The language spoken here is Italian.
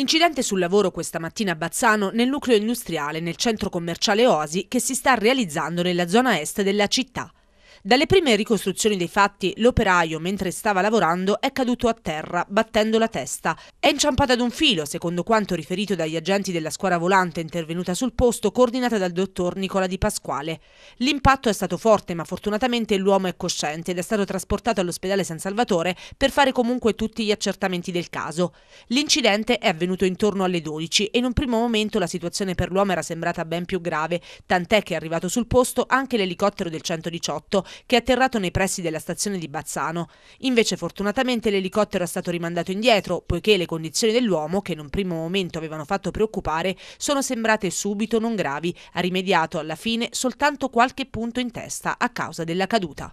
Incidente sul lavoro questa mattina a Bazzano nel nucleo industriale nel centro commerciale Oasi che si sta realizzando nella zona est della città. Dalle prime ricostruzioni dei fatti, l'operaio, mentre stava lavorando, è caduto a terra, battendo la testa. È inciampata ad un filo, secondo quanto riferito dagli agenti della squadra volante intervenuta sul posto, coordinata dal dottor Nicola Di Pasquale. L'impatto è stato forte, ma fortunatamente l'uomo è cosciente ed è stato trasportato all'ospedale San Salvatore per fare comunque tutti gli accertamenti del caso. L'incidente è avvenuto intorno alle 12 e in un primo momento la situazione per l'uomo era sembrata ben più grave, tant'è che è arrivato sul posto anche l'elicottero del 118, che è atterrato nei pressi della stazione di Bazzano. Invece fortunatamente l'elicottero è stato rimandato indietro, poiché le condizioni dell'uomo, che in un primo momento avevano fatto preoccupare, sono sembrate subito non gravi, ha rimediato alla fine soltanto qualche punto in testa a causa della caduta.